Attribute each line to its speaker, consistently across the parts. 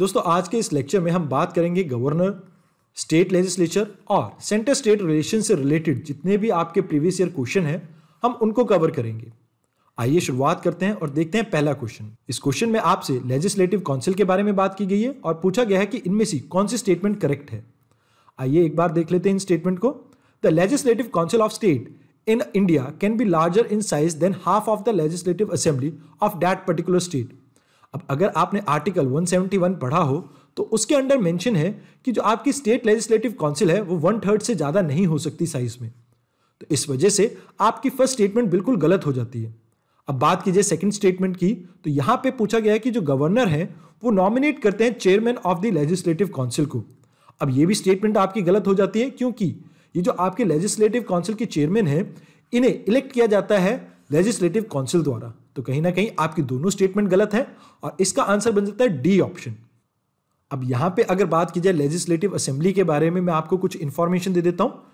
Speaker 1: दोस्तों आज के इस लेक्चर में हम बात करेंगे गवर्नर स्टेट लेजिस्लेचर और सेंटर स्टेट रिलेशन से रिलेटेड जितने भी आपके प्रीवियस ईयर क्वेश्चन हैं हम उनको कवर करेंगे आइए शुरुआत करते हैं और देखते हैं पहला क्वेश्चन इस क्वेश्चन में आपसे लेजिस्लेटिव काउंसिल के बारे में बात की गई है और पूछा गया है कि इनमें से कौन सी स्टेटमेंट करेक्ट है आइए एक बार देख लेते हैं इन स्टेटमेंट को the legislative council of state in India can be larger in size than half of the legislative assembly of that particular state अब अगर आपने आर्टिकल 171 पढ़ा हो तो उसके अंडर मेंशन है कि जो आपकी स्टेट लेजिस्लेटिव काउंसिल है वो वन थर्ड से ज़्यादा नहीं हो सकती साइज में तो इस वजह से आपकी फर्स्ट स्टेटमेंट बिल्कुल गलत हो जाती है अब बात कीजिए सेकंड स्टेटमेंट की तो यहाँ पे पूछा गया है कि जो गवर्नर है वो नॉमिनेट करते हैं chairman of the legislative council को अब ये भी स्टेटमेंट आपकी गलत हो जाती है क्योंकि ये जो आपके लेजिस्लेटिव काउंसिल के चेयरमैन हैं इन्हें इलेक्ट किया जाता है लेजिस्लेटिव काउंसिल द्वारा तो कहीं ना कहीं आपकी दोनों स्टेटमेंट गलत है और इसका आंसर बन जाता है डी ऑप्शन अब यहाँ पे अगर बात की जाए लेजिस्लेटिव असेंबली के बारे में मैं आपको कुछ इंफॉर्मेशन दे देता हूँ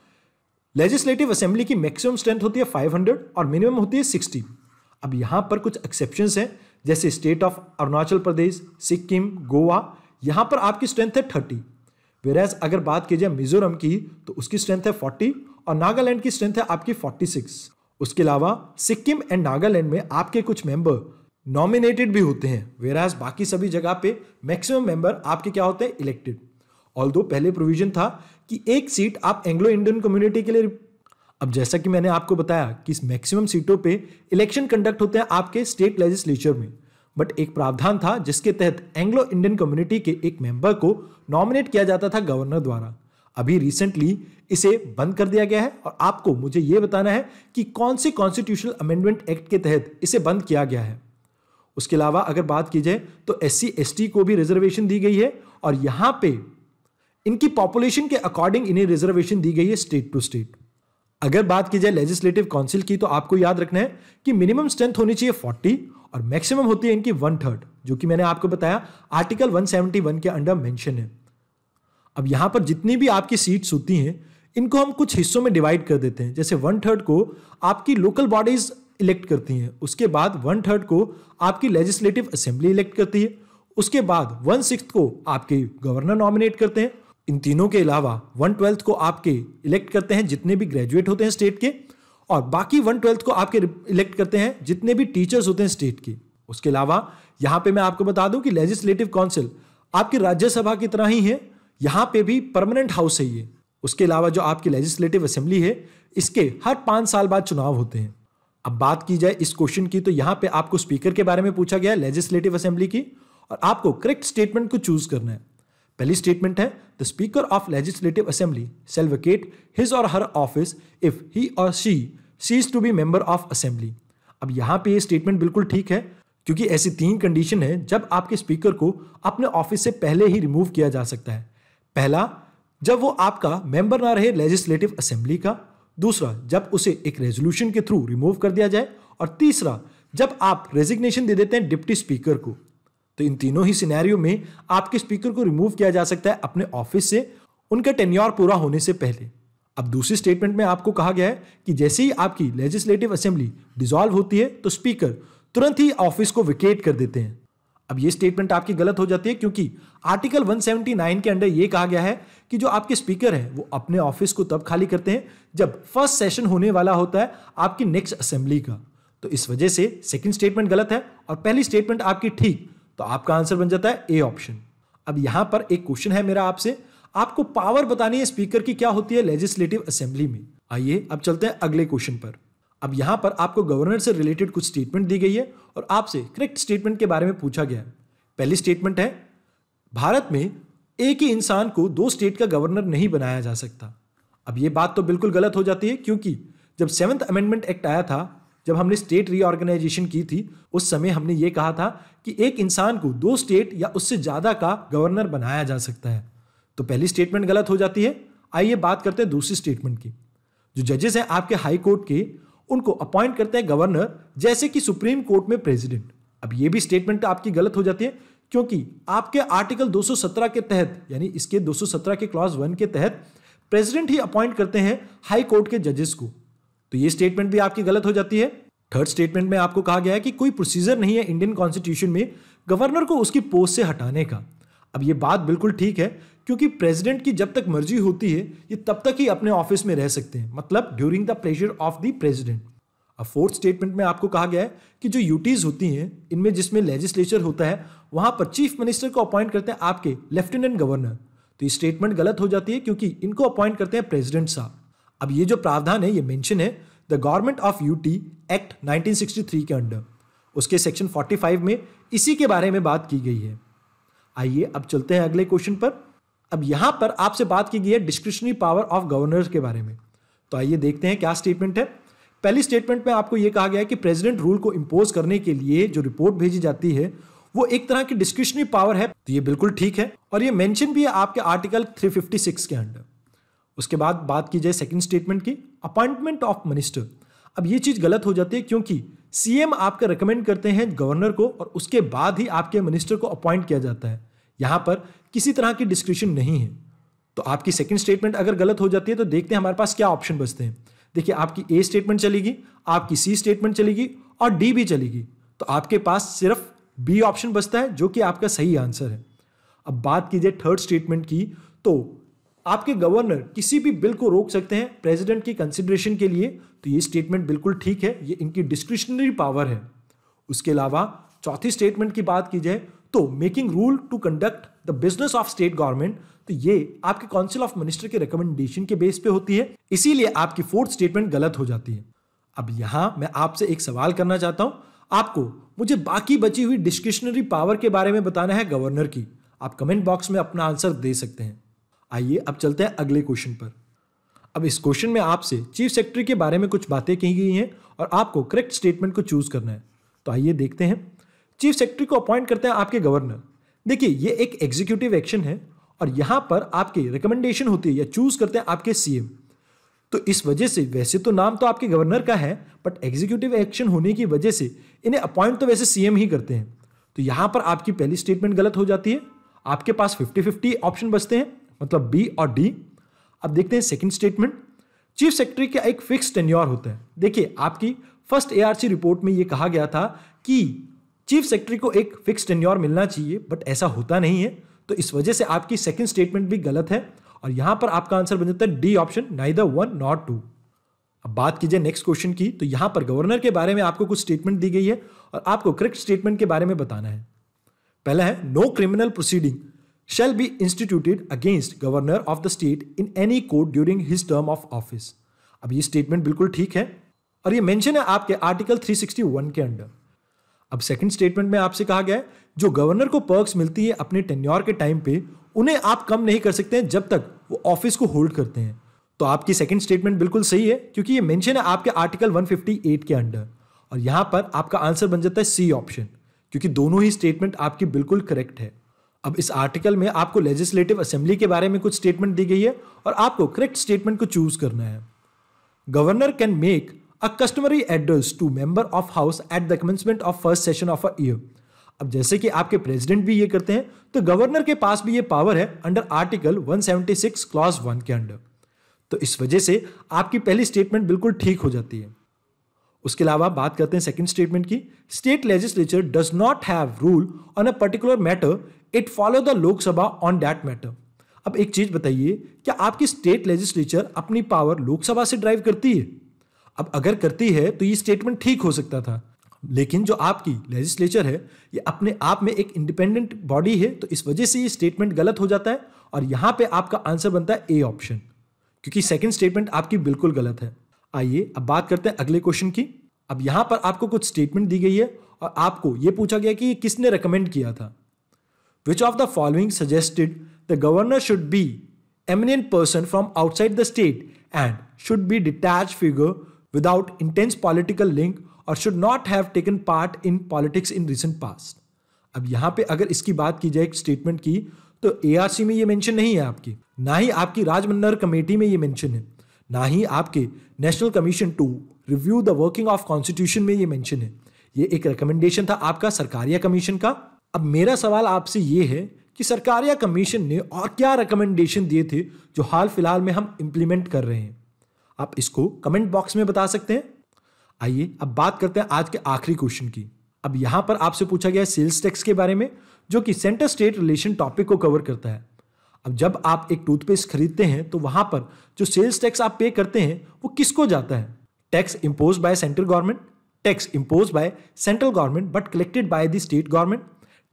Speaker 1: लेजिस्लेटिव असेंबली की मैक्सिमम स्ट्रेंथ होती है 500 और मिनिमम होती है 60 अब यहाँ पर कुछ एक्सेप्शन हैं जैसे स्टेट ऑफ अरुणाचल प्रदेश सिक्किम गोवा यहाँ पर आपकी स्ट्रेंथ है थर्टी वेराज अगर बात की जाए मिजोरम की तो उसकी स्ट्रेंथ है फोर्टी और नागालैंड की स्ट्रेंथ है आपकी फोर्टी सिक्स उसके अलावा सिक्किम एंड नागालैंड में आपके कुछ मेंबर नॉमिनेटेड भी होते हैं वेराज बाकी सभी जगह पे मैक्सिमम मेंबर आपके क्या होते हैं इलेक्टेड ऑल दो पहले प्रोविजन था कि एक सीट आप एंग्लो इंडियन कम्युनिटी के लिए अब जैसा कि मैंने आपको बताया कि इस मैक्सिमम सीटों पे इलेक्शन कंडक्ट होते हैं आपके स्टेट लेजिस्लेचर में बट एक प्रावधान था जिसके तहत एंग्लो इंडियन कम्युनिटी के एक मेंबर को नॉमिनेट किया जाता था गवर्नर द्वारा अभी रिसेंटली इसे बंद कर दिया गया है और आपको मुझे यह बताना है कि कौन से कॉन्स्टिट्यूशनल अमेंडमेंट एक्ट के तहत इसे बंद किया गया है उसके अलावा अगर बात की जाए तो एस सी को भी रिजर्वेशन दी गई है और यहां पे इनकी पॉपुलेशन के अकॉर्डिंग इन्हें रिजर्वेशन दी गई है स्टेट टू स्टेट अगर बात की जाए लेजिस्लेटिव काउंसिल की तो आपको याद रखना है कि मिनिमम स्ट्रेंथ होनी चाहिए फोर्टी और मैक्सिमम होती है इनकी वन थर्ड जो कि मैंने आपको बताया आर्टिकल 171 के अंडर मेंशन है अब यहाँ पर जितनी भी आपकी सीट्स होती हैं इनको हम कुछ हिस्सों में डिवाइड कर देते हैं जैसे वन थर्ड को आपकी लोकल बॉडीज इलेक्ट करती हैं उसके बाद वन थर्ड को आपकी लेजिस्लेटिव असेंबली इलेक्ट करती है उसके बाद वन सिक्स को आपके गवर्नर नॉमिनेट करते हैं इन तीनों के अलावा वन ट्वेल्थ को आपके इलेक्ट करते हैं जितने भी ग्रेजुएट होते हैं स्टेट के और बाकी वन ट्वेल्थ को आपके इलेक्ट करते हैं जितने भी टीचर्स होते हैं स्टेट के उसके अलावा यहाँ पे मैं आपको बता दूं कि लेजिस्लेटिव काउंसिल आपकी राज्यसभा की तरह ही है यहाँ पे भी परमानेंट हाउस है ये उसके अलावा जो आपकी लेजिस्लेटिव असेंबली है इसके हर पाँच साल बाद चुनाव होते हैं अब बात की जाए इस क्वेश्चन की तो यहाँ पे आपको स्पीकर के बारे में पूछा गया है लेजिस्लेटिव असेंबली की और आपको करेक्ट स्टेटमेंट को चूज करना है पहली स्टेटमेंट है the speaker of legislative assembly shall vacate his or her office if he or she ceases to be member of assembly अब यहाँ पे ये स्टेटमेंट बिल्कुल ठीक है क्योंकि ऐसी तीन कंडीशन है जब आपके स्पीकर को अपने ऑफिस से पहले ही रिमूव किया जा सकता है पहला जब वो आपका मेंबर ना रहे लेजिस्लेटिव असेंबली का दूसरा जब उसे एक रेजोल्यूशन के थ्रू रिमूव कर दिया जाए और तीसरा जब आप रेजिग्नेशन दे देते हैं डिप्टी स्पीकर को तो इन तीनों ही सिनेरियो में आपके स्पीकर को रिमूव किया जा सकता है अपने ऑफिस से उनका टेन्योर पूरा होने से पहले अब दूसरी स्टेटमेंट में आपको कहा गया है कि जैसे ही आपकी लेजिस्लेटिव असेंबली डिजॉल्व होती है तो स्पीकर तुरंत ही ऑफिस को विकेट कर देते हैं अब ये स्टेटमेंट आपकी गलत हो जाती है क्योंकि आर्टिकल 179 के अंडर ये कहा गया है कि जो आपके स्पीकर हैं वो अपने ऑफिस को तब खाली करते हैं जब फर्स्ट सेशन होने वाला होता है आपकी नेक्स्ट असेंबली का तो इस वजह से सेकंड स्टेटमेंट गलत है और पहली स्टेटमेंट आपकी ठीक तो आपका आंसर बन जाता है ए ऑप्शन अब यहां पर एक क्वेश्चन है मेरा आपसे आपको पावर बतानी है स्पीकर की क्या होती है लेजिस्लेटिव असेंबली में आइए अब चलते हैं अगले क्वेश्चन पर अब यहां पर आपको गवर्नर से रिलेटेड कुछ स्टेटमेंट दी गई है और आपसे करेक्ट स्टेटमेंट के बारे में पूछा गया है पहली स्टेटमेंट है भारत में एक ही इंसान को दो स्टेट का गवर्नर नहीं बनाया जा सकता अब ये बात तो बिल्कुल गलत हो जाती है क्योंकि जब सेवंथ अमेंडमेंट एक्ट आया था जब हमने स्टेट रीऑर्गेनाइजेशन की थी उस समय हमने ये कहा था कि एक इंसान को दो स्टेट या उससे ज़्यादा का गवर्नर बनाया जा सकता है तो पहली स्टेटमेंट गलत हो जाती है आइए बात करते हैं दूसरी स्टेटमेंट की जो जजेस हैं आपके हाई कोर्ट के उनको अपॉइंट करते हैं गवर्नर जैसे कि सुप्रीम कोर्ट में प्रेसिडेंट अब ये भी स्टेटमेंट आपकी गलत हो जाती है क्योंकि आपके आर्टिकल 217 के तहत यानी इसके 217 के क्लॉज वन के तहत प्रेसिडेंट ही अपॉइंट करते हैं हाई कोर्ट के जजेस को तो ये स्टेटमेंट भी आपकी गलत हो जाती है थर्ड स्टेटमेंट में आपको कहा गया है कि कोई प्रोसीजर नहीं है इंडियन कॉन्स्टिट्यूशन में गवर्नर को उसकी पोस्ट से हटाने का अब ये बात बिल्कुल ठीक है क्योंकि प्रेसिडेंट की जब तक मर्जी होती है ये तब तक ही अपने ऑफिस में रह सकते हैं मतलब during the pressure of the president अब फोर्थ स्टेटमेंट में आपको कहा गया है कि जो यूटीज होती हैं इनमें जिसमें लेजिस्लेचर होता है वहां पर चीफ मिनिस्टर को अपॉइंट करते हैं आपके लेफ्टिनेंट गवर्नर तो ये स्टेटमेंट गलत हो जाती है क्योंकि इनको अपॉइंट करते हैं प्रेसिडेंट साहब अब ये जो प्रावधान है ये मेंशन है the government of UT act 1963 के अंडर उसके सेक्शन 45 में इसी के बारे में बात की गई है आइए अब चलते हैं अगले क्वेश्चन पर अब यहां पर आपसे बात की गई है डिस्क्रिशनरी पावर ऑफ गवर्नर के बारे में तो आइए देखते हैं क्या स्टेटमेंट है पहली स्टेटमेंट में आपको यह कहा गया है कि प्रेसिडेंट रूल को इम्पोज करने के लिए जो रिपोर्ट भेजी जाती है वो एक तरह की डिस्क्रिशनरी पावर है तो ये बिल्कुल ठीक है और ये मेंशन भी है आपके आर्टिकल 356 के अंडर उसके बाद बात की जाए सेकंड स्टेटमेंट की अपॉइंटमेंट ऑफ मिनिस्टर अब ये चीज़ गलत हो जाती है क्योंकि सीएम आपका रिकमेंड करते हैं गवर्नर को और उसके बाद ही आपके मिनिस्टर को अपॉइंट किया जाता है यहाँ पर किसी तरह की डिस्क्रिप्शन नहीं है तो आपकी सेकंड स्टेटमेंट अगर गलत हो जाती है तो देखते हैं हमारे पास क्या ऑप्शन बचते हैं देखिए आपकी ए स्टेटमेंट चलेगी आपकी सी स्टेटमेंट चलेगी और डी भी चलेगी तो आपके पास सिर्फ बी ऑप्शन बचता है जो कि आपका सही आंसर है अब बात कीजिए थर्ड स्टेटमेंट की तो आपके गवर्नर किसी भी बिल को रोक सकते हैं प्रेसिडेंट की कंसिडरेशन के लिए तो ये स्टेटमेंट बिल्कुल ठीक है ये इनकी डिस्क्रिशनरी पावर है उसके अलावा चौथी स्टेटमेंट की बात की जाए तो making rule to conduct the business of state government तो ये आपके काउंसिल ऑफ मिनिस्टर के रिकमेंडेशन के बेस पे होती है इसीलिए आपकी फोर्थ स्टेटमेंट गलत हो जाती है अब यहां मैं आपसे एक सवाल करना चाहता हूं आपको मुझे बाकी बची हुई डिस्क्रिशनरी पावर के बारे में बताना है गवर्नर की आप कमेंट बॉक्स में अपना आंसर दे सकते हैं आइए अब चलते हैं अगले क्वेश्चन पर अब इस क्वेश्चन में आपसे चीफ सेक्रेटरी के बारे में कुछ बातें कही गई हैं और आपको करेक्ट स्टेटमेंट को चूज करना है तो आइए देखते हैं चीफ सेक्रेटरी को अपॉइंट करते हैं आपके गवर्नर देखिए ये एक एग्जीक्यूटिव एक्शन है और यहाँ पर आपके रिकमेंडेशन होती है या चूज करते हैं आपके सीएम तो इस वजह से वैसे तो नाम तो आपके गवर्नर का है बट एग्जीक्यूटिव एक्शन होने की वजह से इन्हें अपॉइंट तो वैसे सीएम ही करते हैं तो यहां पर आपकी पहली स्टेटमेंट गलत हो जाती है आपके पास फिफ्टी फिफ्टी ऑप्शन बचते हैं मतलब बी और डी अब देखते हैं सेकंड स्टेटमेंट चीफ सेक्रेटरी का एक फिक्स टेन्योर होता है देखिए आपकी फर्स्ट एआरसी रिपोर्ट में यह कहा गया था कि चीफ सेक्रेटरी को एक फिक्स टेन्योर मिलना चाहिए बट ऐसा होता नहीं है तो इस वजह से आपकी सेकेंड स्टेटमेंट भी गलत है और यहां पर आपका आंसर बन जाता है D option neither one not two अब बात कीजिए नेक्स्ट क्वेश्चन की तो यहां पर गवर्नर के बारे में आपको कुछ स्टेटमेंट दी गई है और आपको करेक्ट स्टेटमेंट के बारे में बताना है पहला है no criminal proceeding shall be instituted against governor of the state in any court during his term of office अब ये स्टेटमेंट बिल्कुल ठीक है और ये मेंशन है आपके आर्टिकल 361 के अंडर अब सेकंड स्टेटमेंट में आपसे कहा गया है जो गवर्नर को पर्क्स मिलती है अपने टेन्योर के टाइम पे उन्हें आप कम नहीं कर सकते हैं जब तक वो ऑफिस को होल्ड करते हैं तो आपकी सेकंड स्टेटमेंट बिल्कुल सही है क्योंकि ये मेंशन है आपके आर्टिकल 158 के अंडर और यहां पर आपका आंसर बन जाता है सी ऑप्शन क्योंकि दोनों ही स्टेटमेंट आपकी बिल्कुल करेक्ट है अब इस आर्टिकल में आपको लेजिस्लेटिव असेंबली के बारे में कुछ स्टेटमेंट दी गई है और आपको करेक्ट स्टेटमेंट को चूज करना है governor can make a customary address to member of house at the commencement of first session of a year अब जैसे कि आपके प्रेसिडेंट भी ये करते हैं तो गवर्नर के पास भी ये पावर है अंडर आर्टिकल 176 क्लॉज 1 के अंडर तो इस वजह से आपकी पहली स्टेटमेंट बिल्कुल ठीक हो जाती है उसके अलावा बात करते हैं सेकंड स्टेटमेंट की state legislature does not have rule on a particular matter it follow the Lok Sabha on that matter अब एक चीज बताइए क्या आपकी स्टेट लेजिस्लेचर अपनी पावर लोकसभा से ड्राइव करती है अब अगर करती है तो ये स्टेटमेंट ठीक हो सकता था लेकिन जो आपकी लेजिस्लेचर है ये अपने आप में एक इंडिपेंडेंट बॉडी है तो इस वजह से ये स्टेटमेंट गलत हो जाता है और यहां पे आपका आंसर बनता है ए ऑप्शन क्योंकि सेकंड स्टेटमेंट आपकी बिल्कुल गलत है आइए अब बात करते हैं अगले क्वेश्चन की अब यहां पर आपको कुछ स्टेटमेंट दी गई है और आपको ये पूछा गया कि ये किसने रिकमेंड किया था Which of the following suggested the governor should be eminent person from outside the state and should be detached figure without intense political link और should not have taken part in politics in recent past अब यहाँ पे अगर इसकी बात की जाए एक स्टेटमेंट की तो ए में ये मेंशन नहीं है आपकी ना ही आपकी राजमन्नर कमेटी में ये मेंशन है ना ही आपके national commission to review the working of constitution में ये मेंशन है ये एक रिकमेंडेशन था आपका सरकारिया कमीशन का अब मेरा सवाल आपसे ये है कि सरकार या कमीशन ने और क्या रिकमेंडेशन दिए थे जो हाल फिलहाल में हम इम्प्लीमेंट कर रहे हैं आप इसको कमेंट बॉक्स में बता सकते हैं आइए अब बात करते हैं आज के आखिरी क्वेश्चन की अब यहां पर आपसे पूछा गया सेल्स टैक्स के बारे में जो कि सेंटर स्टेट रिलेशन टॉपिक को कवर करता है अब जब आप एक टूथपेस्ट खरीदते हैं तो वहां पर जो सेल्स टैक्स आप पे करते हैं वो किसको जाता है tax imposed by central government tax imposed by central government but collected by the state government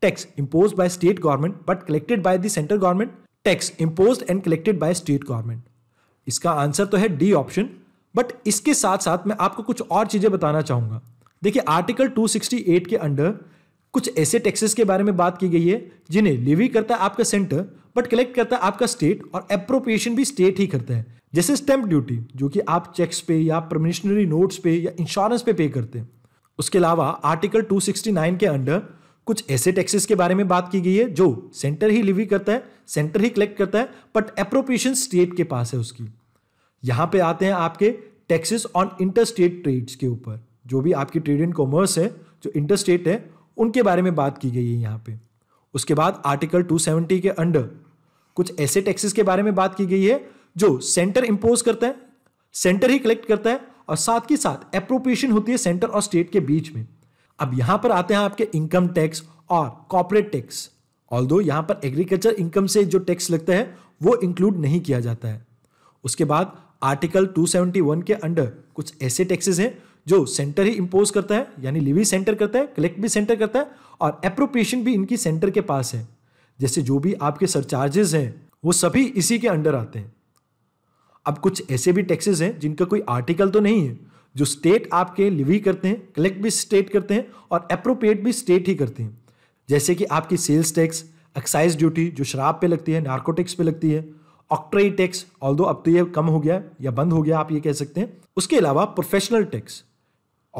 Speaker 1: tax imposed by state government but collected by the center government tax imposed and collected by state government इसका answer तो है D option but इसके साथ साथ मैं आपको कुछ और चीज़ें बताना चाहूंगा देखिए आर्टिकल 268 के अंडर कुछ ऐसे टैक्सेस के बारे में बात की गई है जिन्हें लिवी करता है आपका सेंटर बट कलेक्ट करता है आपका स्टेट और अप्रोप्रिएशन भी स्टेट ही करता है जैसे स्टैंप ड्यूटी जो कि आप चेक्स पे या प्रमिशनरी नोट्स पे या इंश्योरेंस पे पे करते हैं उसके अलावा आर्टिकल 269 के अंडर कुछ ऐसे टैक्सेस के बारे में बात की गई है जो सेंटर ही लिवी करता है सेंटर ही कलेक्ट करता है बट अप्रोप्रिएशन स्टेट के पास है उसकी यहां पे आते हैं आपके taxes on inter state trades के ऊपर जो भी आपकी ट्रेड एंड कॉमर्स है जो इंटर स्टेट है उनके बारे में बात की गई है यहाँ पे उसके बाद आर्टिकल 270 के अंडर कुछ ऐसे टैक्सेस के बारे में बात की गई है जो सेंटर इंपोज करता है सेंटर ही कलेक्ट करता है और साथ के साथ अप्रोप्रिएशन होती है सेंटर और स्टेट के बीच में अब यहां पर आते हैं आपके इनकम टैक्स और कॉपरेट टैक्स ऑल दो यहां पर एग्रीकल्चर इनकम से जो टैक्स लगता है वो इंक्लूड नहीं किया जाता है उसके बाद आर्टिकल 271 के अंडर कुछ ऐसे टैक्सेस हैं जो सेंटर ही इंपोज करता है यानी लिवी सेंटर करता है कलेक्ट भी सेंटर करता है और अप्रोप्रिएशन भी इनकी सेंटर के पास है जैसे जो भी आपके सरचार्जेस हैं वो सभी इसी के अंडर आते हैं अब कुछ ऐसे भी टैक्सेस हैं जिनका कोई आर्टिकल तो नहीं है जो स्टेट आपके लिव ही करते हैं कलेक्ट भी स्टेट करते हैं और अप्रोप्रिएट भी स्टेट ही करते हैं जैसे कि आपकी सेल्स टैक्स एक्साइज ड्यूटी जो शराब पे लगती है नार्कोटिक्स पे लगती है ऑक्ट्राई टैक्स ऑल अब तो ये कम हो गया या बंद हो गया आप ये कह सकते हैं उसके अलावा प्रोफेशनल टैक्स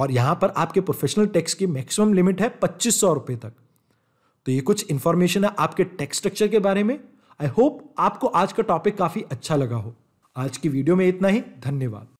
Speaker 1: और यहाँ पर आपके प्रोफेशनल टैक्स की मैक्सिमम लिमिट है पच्चीस सौ रुपए तक तो ये कुछ इन्फॉर्मेशन है आपके टैक्स स्ट्रक्चर के बारे में आई होप आपको आज का टॉपिक काफ़ी अच्छा लगा हो आज की वीडियो में इतना ही धन्यवाद